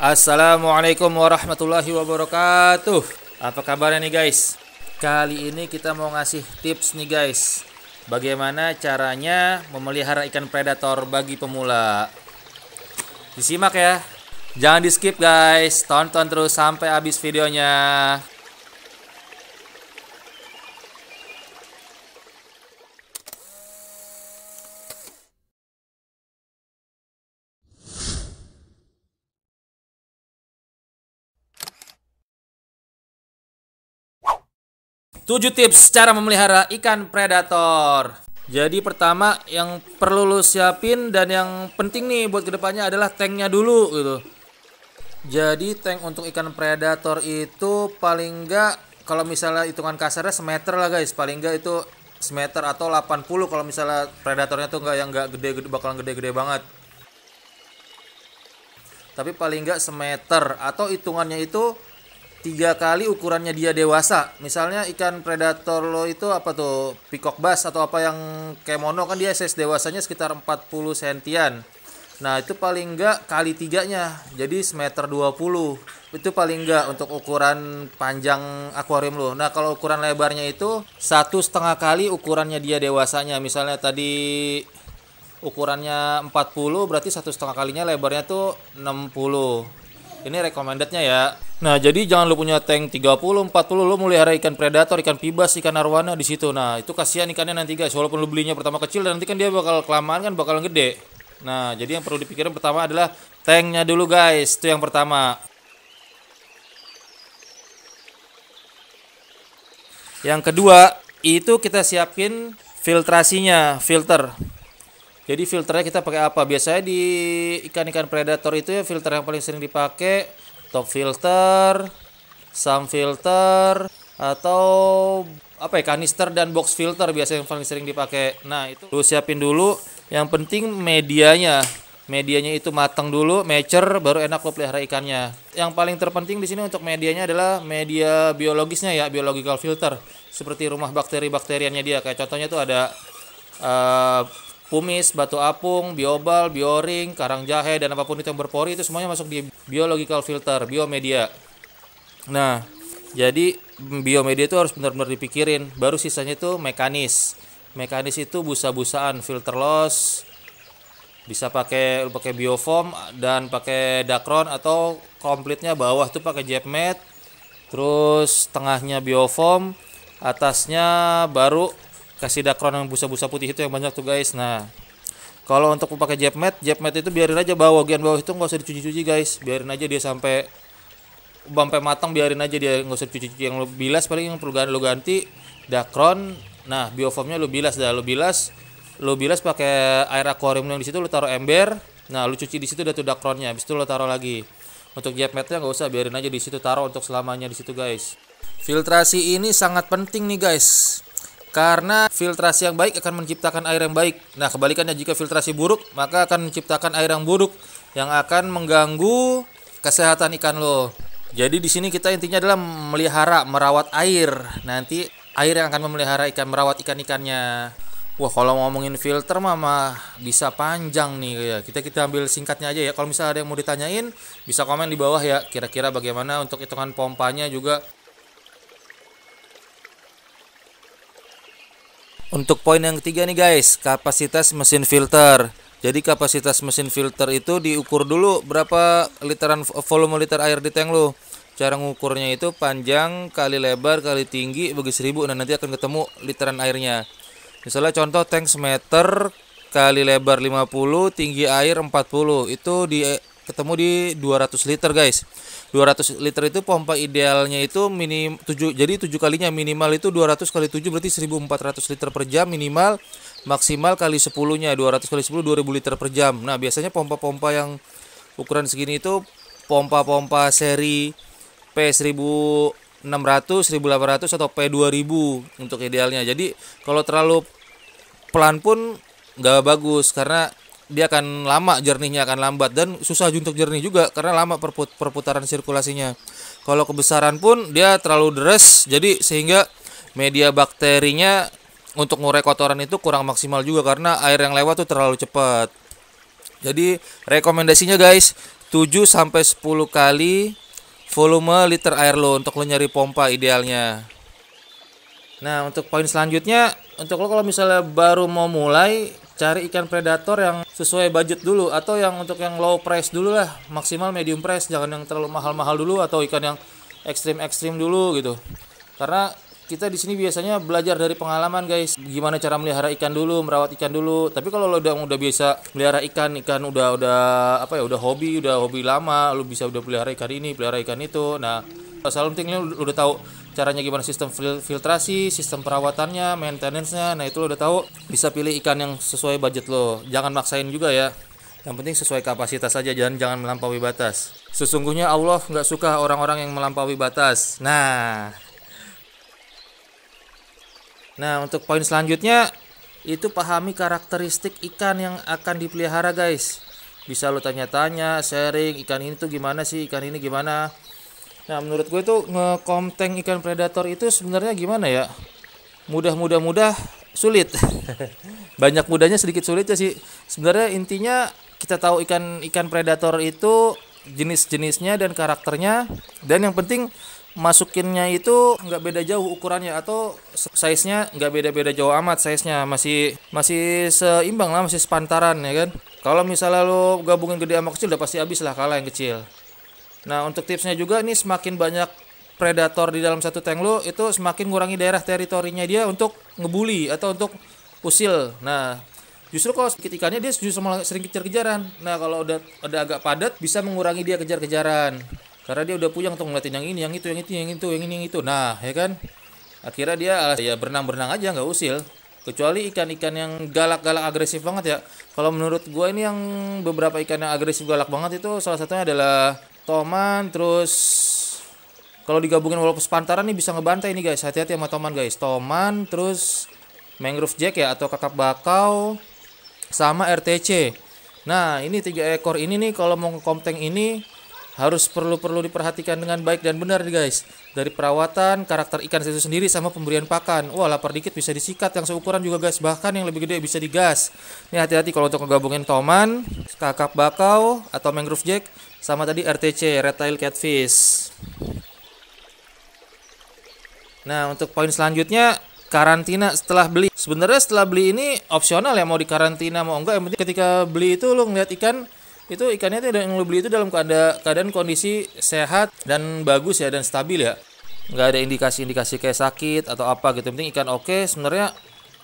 Assalamualaikum warahmatullahi wabarakatuh Apa kabarnya nih guys? Kali ini kita mau ngasih tips nih guys Bagaimana caranya memelihara ikan predator bagi pemula Disimak ya Jangan di skip guys Tonton terus sampai habis videonya 7 tips cara memelihara ikan predator. Jadi pertama yang perlu lu siapin dan yang penting nih buat kedepannya adalah tanknya dulu gitu. Jadi tank untuk ikan predator itu paling enggak kalau misalnya hitungan kasarnya semeter lah guys, paling enggak itu semeter atau 80 kalau misalnya predatornya tuh enggak yang enggak gede-gede bakalan gede-gede banget. Tapi paling enggak semeter atau hitungannya itu tiga kali ukurannya dia dewasa. Misalnya ikan predator lo itu apa tuh? Peacock bass atau apa yang kemono kan dia size dewasanya sekitar 40 sentian. Nah, itu paling enggak kali tiganya. Jadi semeter 20. Itu paling enggak untuk ukuran panjang akuarium lo. Nah, kalau ukuran lebarnya itu satu setengah kali ukurannya dia dewasanya. Misalnya tadi ukurannya 40 berarti satu setengah kalinya lebarnya tuh 60 ini recommendednya ya. Nah, jadi jangan lu punya tank 30, 40, lu melihara ikan predator, ikan pibas, ikan arwana di situ. Nah, itu kasihan ikannya nanti guys. Walaupun lu belinya pertama kecil dan nanti kan dia bakal kelamaan kan bakal gede. Nah, jadi yang perlu dipikirin pertama adalah tanknya dulu guys. Itu yang pertama. Yang kedua, itu kita siapin filtrasinya, filter. Jadi filternya kita pakai apa? Biasanya di ikan-ikan predator itu ya filter yang paling sering dipakai top filter, sump filter atau apa ya kanister dan box filter biasanya yang paling sering dipakai. Nah, itu lu siapin dulu. Yang penting medianya. Medianya itu matang dulu, mature baru enak lo pelihara ikannya. Yang paling terpenting di sini untuk medianya adalah media biologisnya ya, biological filter. Seperti rumah bakteri-bakteriannya dia. Kayak contohnya tuh ada uh, kumis, batu apung, biobal, bioring, karang jahe, dan apapun itu yang berpori itu semuanya masuk di biological filter, biomedia. Nah, jadi mm, biomedia itu harus benar-benar dipikirin. Baru sisanya itu mekanis. Mekanis itu busa-busaan, filter loss, bisa pakai pakai biofoam dan pakai dacron atau komplitnya bawah tuh pakai jet mat terus tengahnya biofoam atasnya baru kasih dakron yang busa-busa putih itu yang banyak tuh guys nah kalau untuk pakai jet mat jet mat itu biarin aja bawah bagian bawah itu nggak usah dicuci-cuci guys biarin aja dia sampai sampai matang biarin aja dia nggak usah dicuci-cuci yang lo bilas paling yang perlu ganti lo ganti dakron nah bioformnya lo bilas dah lo bilas lo bilas pakai air akuarium yang di situ lo taruh ember nah lo cuci di situ udah tuh dakronnya habis itu lo taruh lagi untuk jet matnya nggak usah biarin aja di situ taruh untuk selamanya di situ guys filtrasi ini sangat penting nih guys karena filtrasi yang baik akan menciptakan air yang baik. Nah, kebalikannya jika filtrasi buruk, maka akan menciptakan air yang buruk yang akan mengganggu kesehatan ikan lo. Jadi di sini kita intinya adalah melihara, merawat air. Nanti air yang akan memelihara ikan, merawat ikan-ikannya. Wah, kalau ngomongin filter mama bisa panjang nih ya. Kita kita ambil singkatnya aja ya. Kalau misalnya ada yang mau ditanyain, bisa komen di bawah ya. Kira-kira bagaimana untuk hitungan pompanya juga Untuk poin yang ketiga nih guys, kapasitas mesin filter. Jadi kapasitas mesin filter itu diukur dulu berapa literan volume liter air di tank lo. Cara ngukurnya itu panjang kali lebar kali tinggi bagi seribu. nah nanti akan ketemu literan airnya. Misalnya contoh tank semeter kali lebar 50, tinggi air 40. Itu di ketemu di 200 liter guys. 200 liter itu pompa idealnya itu minim 7 jadi 7 kalinya minimal itu 200 kali 7 berarti 1400 liter per jam minimal maksimal kali 10-nya 200 kali 10 2000 liter per jam. Nah, biasanya pompa-pompa yang ukuran segini itu pompa-pompa seri P1600, 1800 atau P2000 untuk idealnya. Jadi, kalau terlalu pelan pun nggak bagus karena dia akan lama jernihnya akan lambat dan susah untuk jernih juga karena lama perput perputaran sirkulasinya. Kalau kebesaran pun dia terlalu deres jadi sehingga media bakterinya untuk ngurai kotoran itu kurang maksimal juga karena air yang lewat tuh terlalu cepat. Jadi rekomendasinya guys 7 sampai 10 kali volume liter air lo untuk lo nyari pompa idealnya. Nah, untuk poin selanjutnya, untuk lo kalau misalnya baru mau mulai cari ikan predator yang sesuai budget dulu atau yang untuk yang low price dulu lah maksimal medium price jangan yang terlalu mahal-mahal dulu atau ikan yang ekstrim-ekstrim dulu gitu karena kita di sini biasanya belajar dari pengalaman guys gimana cara melihara ikan dulu merawat ikan dulu tapi kalau lo udah udah biasa melihara ikan ikan udah udah apa ya udah hobi udah hobi lama lo bisa udah pelihara ikan ini pelihara ikan itu nah asal penting lo udah tahu caranya gimana sistem fil filtrasi, sistem perawatannya, maintenance-nya. Nah, itu lo udah tahu. Bisa pilih ikan yang sesuai budget lo. Jangan maksain juga ya. Yang penting sesuai kapasitas saja jangan jangan melampaui batas. Sesungguhnya Allah nggak suka orang-orang yang melampaui batas. Nah, nah untuk poin selanjutnya itu pahami karakteristik ikan yang akan dipelihara guys. Bisa lo tanya-tanya, sharing ikan ini tuh gimana sih, ikan ini gimana Nah, menurut gue tuh ngekomteng ikan predator itu sebenarnya gimana ya? Mudah mudah mudah sulit. Banyak mudahnya sedikit sulit sulitnya sih. Sebenarnya intinya kita tahu ikan ikan predator itu jenis-jenisnya dan karakternya dan yang penting masukinnya itu nggak beda jauh ukurannya atau size-nya nggak beda-beda jauh amat size-nya masih masih seimbang lah masih sepantaran ya kan kalau misalnya lo gabungin gede sama kecil udah pasti habis lah kalah yang kecil Nah untuk tipsnya juga nih semakin banyak predator di dalam satu tank lo itu semakin mengurangi daerah teritorinya dia untuk ngebully atau untuk usil. Nah justru kalau sedikit ikannya dia justru malah sering kejar-kejaran. Nah kalau udah ada agak padat bisa mengurangi dia kejar-kejaran karena dia udah puyang tuh ngeliatin yang ini, yang itu, yang itu, yang itu, yang ini, yang itu. Nah ya kan akhirnya dia ah, ya berenang-berenang aja nggak usil kecuali ikan-ikan yang galak-galak agresif banget ya kalau menurut gue ini yang beberapa ikan yang agresif galak banget itu salah satunya adalah Toman terus kalau digabungin Wolves pantaran nih bisa ngebantai nih guys. Hati-hati sama Toman guys. Toman terus Mangrove Jack ya atau kakap bakau sama RTC. Nah, ini tiga ekor ini nih kalau mau ke ini harus perlu-perlu diperhatikan dengan baik dan benar nih guys. Dari perawatan, karakter ikan itu sendiri sama pemberian pakan. Wah, lapar dikit bisa disikat yang seukuran juga guys, bahkan yang lebih gede bisa digas. Nih hati-hati kalau untuk ngegabungin toman, kakap bakau atau mangrove jack sama tadi RTC retail catfish nah untuk poin selanjutnya karantina setelah beli sebenarnya setelah beli ini opsional ya mau dikarantina mau enggak yang penting ketika beli itu lo ngeliat ikan itu ikannya itu yang lo beli itu dalam keadaan, keadaan kondisi sehat dan bagus ya dan stabil ya nggak ada indikasi-indikasi kayak sakit atau apa gitu yang penting ikan oke okay, sebenarnya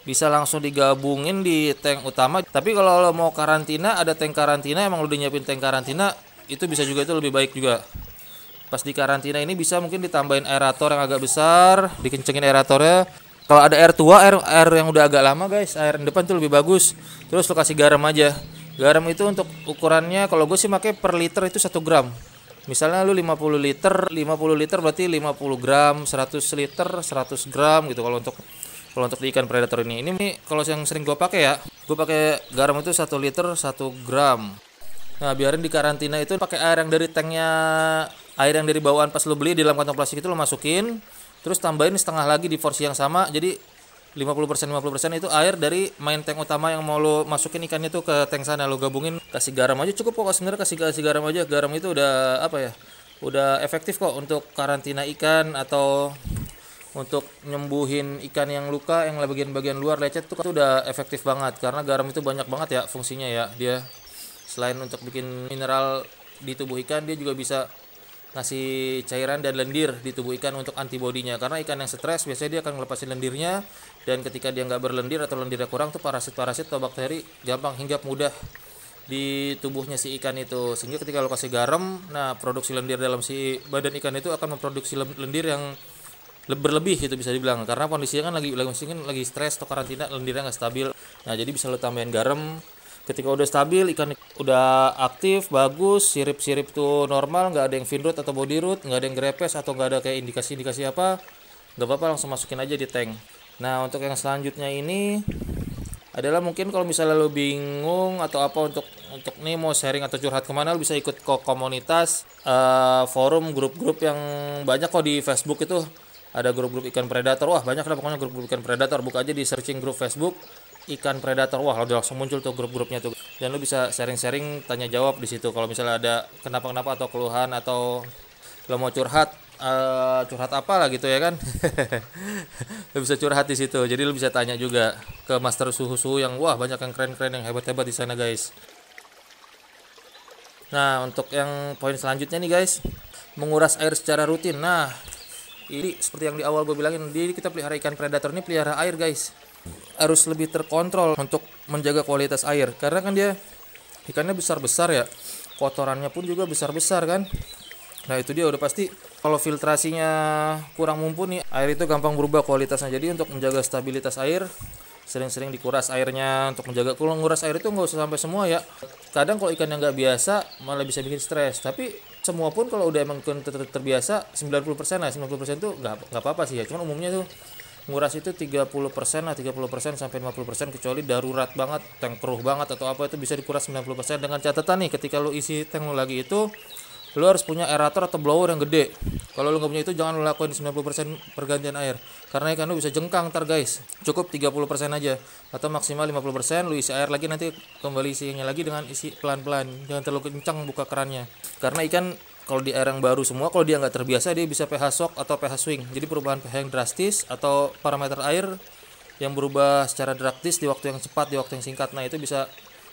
bisa langsung digabungin di tank utama tapi kalau lo mau karantina ada tank karantina emang lo udah nyiapin tank karantina itu bisa juga itu lebih baik juga pas di karantina ini bisa mungkin ditambahin aerator yang agak besar dikencengin aeratornya kalau ada air tua air air yang udah agak lama guys air depan tuh lebih bagus terus lo kasih garam aja garam itu untuk ukurannya kalau gue sih pakai per liter itu 1 gram misalnya lu 50 liter 50 liter berarti 50 gram 100 liter 100 gram gitu kalau untuk kalau untuk ikan predator ini ini kalau yang sering gue pakai ya gue pakai garam itu 1 liter 1 gram Nah, biarin di karantina itu pakai air yang dari tanknya, air yang dari bawaan pas lo beli di dalam kantong plastik itu lo masukin, terus tambahin setengah lagi di porsi yang sama. Jadi 50% 50% itu air dari main tank utama yang mau lo masukin ikannya tuh ke tank sana lo gabungin kasih garam aja cukup kok sebenarnya kasih kasih garam aja garam itu udah apa ya udah efektif kok untuk karantina ikan atau untuk nyembuhin ikan yang luka yang bagian-bagian luar lecet tuh, tuh udah efektif banget karena garam itu banyak banget ya fungsinya ya dia selain untuk bikin mineral di tubuh ikan dia juga bisa ngasih cairan dan lendir di tubuh ikan untuk antibodinya karena ikan yang stres biasanya dia akan melepasin lendirnya dan ketika dia nggak berlendir atau lendirnya kurang tuh parasit-parasit atau bakteri gampang hinggap mudah di tubuhnya si ikan itu sehingga ketika lo kasih garam nah produksi lendir dalam si badan ikan itu akan memproduksi lendir yang berlebih itu bisa dibilang karena kondisinya kan lagi lagi kan lagi stres atau karantina lendirnya nggak stabil nah jadi bisa lo tambahin garam ketika udah stabil ikan udah aktif bagus sirip-sirip tuh normal nggak ada yang fin root atau body root nggak ada yang grepes atau nggak ada kayak indikasi-indikasi apa nggak apa-apa langsung masukin aja di tank nah untuk yang selanjutnya ini adalah mungkin kalau misalnya lo bingung atau apa untuk untuk nih mau sharing atau curhat kemana lo bisa ikut ke komunitas uh, forum grup-grup yang banyak kok di Facebook itu ada grup-grup ikan predator wah banyak lah pokoknya grup-grup ikan predator buka aja di searching grup Facebook ikan predator wah udah langsung muncul tuh grup-grupnya tuh dan lu bisa sharing-sharing tanya jawab di situ kalau misalnya ada kenapa-kenapa atau keluhan atau lo mau curhat uh, curhat apa lah gitu ya kan lo bisa curhat di situ jadi lo bisa tanya juga ke master suhu-suhu yang wah banyak yang keren-keren yang hebat-hebat di sana guys nah untuk yang poin selanjutnya nih guys menguras air secara rutin nah ini seperti yang di awal gue bilangin jadi kita pelihara ikan predator ini pelihara air guys harus lebih terkontrol untuk menjaga kualitas air karena kan dia ikannya besar-besar ya kotorannya pun juga besar-besar kan nah itu dia udah pasti kalau filtrasinya kurang mumpuni air itu gampang berubah kualitasnya jadi untuk menjaga stabilitas air sering-sering dikuras airnya untuk menjaga kalau nguras air itu nggak usah sampai semua ya kadang kalau ikan yang nggak biasa malah bisa bikin stres tapi semua pun kalau udah emang ter ter terbiasa 90% lah 90% tuh nggak apa-apa sih ya cuman umumnya tuh nguras itu 30% lah 30% sampai 50% kecuali darurat banget tank keruh banget atau apa itu bisa dikuras 90% dengan catatan nih ketika lo isi tank lo lagi itu lo harus punya aerator atau blower yang gede kalau lo nggak punya itu jangan lo lakuin 90% pergantian air karena ikan lo bisa jengkang ntar guys cukup 30% aja atau maksimal 50% lo isi air lagi nanti kembali isinya lagi dengan isi pelan-pelan jangan terlalu kencang buka kerannya karena ikan kalau di air yang baru semua kalau dia nggak terbiasa dia bisa pH shock atau pH swing jadi perubahan pH yang drastis atau parameter air yang berubah secara drastis di waktu yang cepat di waktu yang singkat nah itu bisa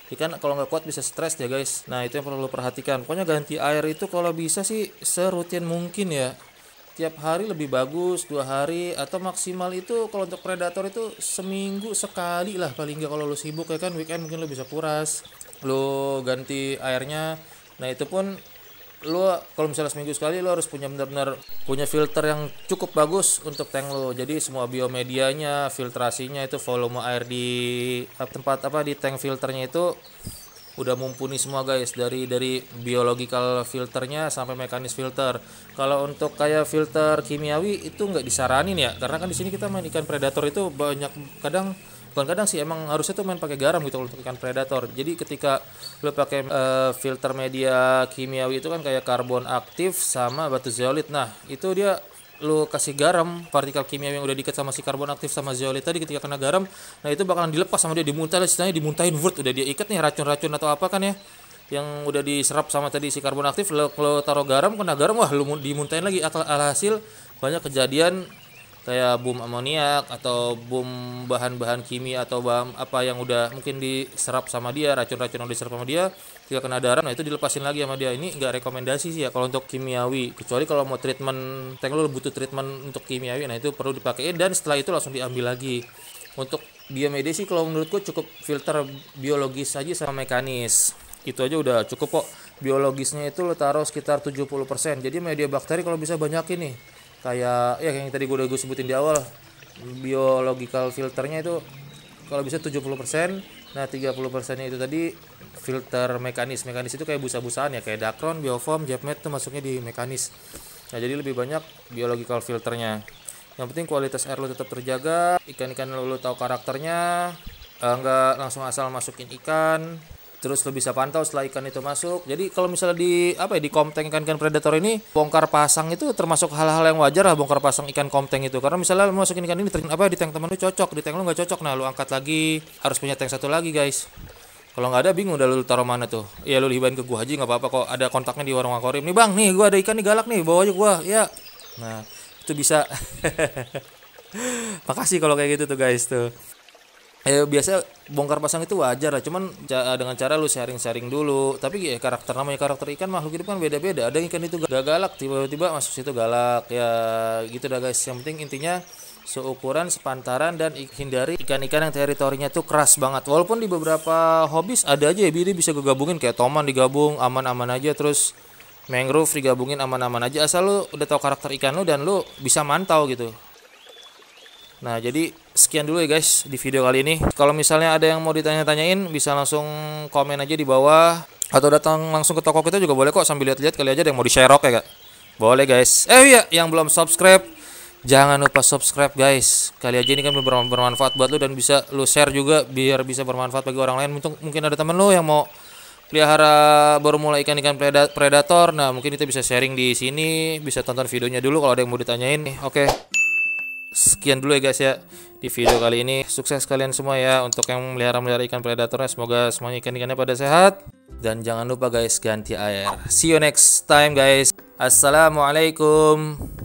ikan ya kalau nggak kuat bisa stres ya guys nah itu yang perlu perhatikan pokoknya ganti air itu kalau bisa sih serutin mungkin ya tiap hari lebih bagus dua hari atau maksimal itu kalau untuk predator itu seminggu sekali lah paling nggak kalau lo sibuk ya kan weekend mungkin lo bisa kuras lo ganti airnya nah itu pun lu kalau misalnya seminggu sekali lu harus punya benar-benar punya filter yang cukup bagus untuk tank lu. Jadi semua biomedianya, filtrasinya itu volume air di eh, tempat apa di tank filternya itu udah mumpuni semua guys dari dari biological filternya sampai mekanis filter. Kalau untuk kayak filter kimiawi itu nggak disaranin ya karena kan di sini kita main ikan predator itu banyak kadang bukan kadang sih emang harusnya tuh main pakai garam gitu untuk ikan predator jadi ketika lo pakai uh, filter media kimiawi itu kan kayak karbon aktif sama batu zeolit nah itu dia lo kasih garam partikel kimia yang udah diikat sama si karbon aktif sama zeolit tadi ketika kena garam nah itu bakalan dilepas sama dia dimuntah lah istilahnya dimuntahin word udah dia ikat nih racun-racun atau apa kan ya yang udah diserap sama tadi si karbon aktif lo kalau taruh garam kena garam wah lo dimuntahin lagi alhasil banyak kejadian kayak bom amoniak atau bom bahan-bahan kimia atau bahan apa yang udah mungkin diserap sama dia racun-racun yang diserap sama dia tidak kena darah nah itu dilepasin lagi sama dia ini nggak rekomendasi sih ya kalau untuk kimiawi kecuali kalau mau treatment tank lu butuh treatment untuk kimiawi nah itu perlu dipakai dan setelah itu langsung diambil lagi untuk biomede sih kalau menurutku cukup filter biologis saja sama mekanis itu aja udah cukup kok biologisnya itu lo taruh sekitar 70% jadi media bakteri kalau bisa banyak ini kayak ya yang tadi gue udah gue sebutin di awal biological filternya itu kalau bisa 70% nah 30% nya itu tadi filter mekanis mekanis itu kayak busa-busaan ya kayak Dacron, Bioform, Jepmet itu masuknya di mekanis nah jadi lebih banyak biological filternya yang penting kualitas air lo tetap terjaga ikan-ikan lo, lo tahu karakternya eh, nggak langsung asal masukin ikan terus lo bisa pantau setelah ikan itu masuk jadi kalau misalnya di apa ya di komteng ikan-ikan predator ini bongkar pasang itu termasuk hal-hal yang wajar lah bongkar pasang ikan komteng itu karena misalnya lo masukin ikan ini apa ya, di tank teman lo cocok di tank lo nggak cocok nah lo angkat lagi harus punya tank satu lagi guys kalau nggak ada bingung udah lo taruh mana tuh ya lo hibain ke gua aja nggak apa-apa kok ada kontaknya di warung akuarium nih bang nih gua ada ikan nih galak nih bawa aja gua ya nah itu bisa makasih kalau kayak gitu tuh guys tuh eh biasanya bongkar pasang itu wajar lah cuman ca eh, dengan cara lu sharing-sharing dulu tapi ya karakter namanya karakter ikan makhluk hidup kan beda-beda ada ikan itu gak galak tiba-tiba masuk situ galak ya gitu dah guys yang penting intinya seukuran sepantaran dan hindari ikan-ikan yang teritorinya tuh keras banget walaupun di beberapa hobis ada aja ya biri bisa gabungin kayak toman digabung aman-aman aja terus mangrove digabungin aman-aman aja asal lu udah tahu karakter ikan lu dan lu bisa mantau gitu nah jadi sekian dulu ya guys di video kali ini. Kalau misalnya ada yang mau ditanya-tanyain bisa langsung komen aja di bawah atau datang langsung ke toko kita juga boleh kok sambil lihat-lihat kali aja ada yang mau di share ya kak. Boleh guys. Eh iya yang belum subscribe jangan lupa subscribe guys. Kali aja ini kan bermanfaat buat lu dan bisa lo share juga biar bisa bermanfaat bagi orang lain. Mungkin mungkin ada temen lu yang mau pelihara baru mulai ikan-ikan predator. Nah, mungkin kita bisa sharing di sini, bisa tonton videonya dulu kalau ada yang mau ditanyain. Oke. Okay sekian dulu ya guys ya di video kali ini. Sukses kalian semua ya untuk yang melihara-melihara ikan predatornya. Semoga semuanya ikan-ikannya pada sehat. Dan jangan lupa guys ganti air. See you next time guys. Assalamualaikum.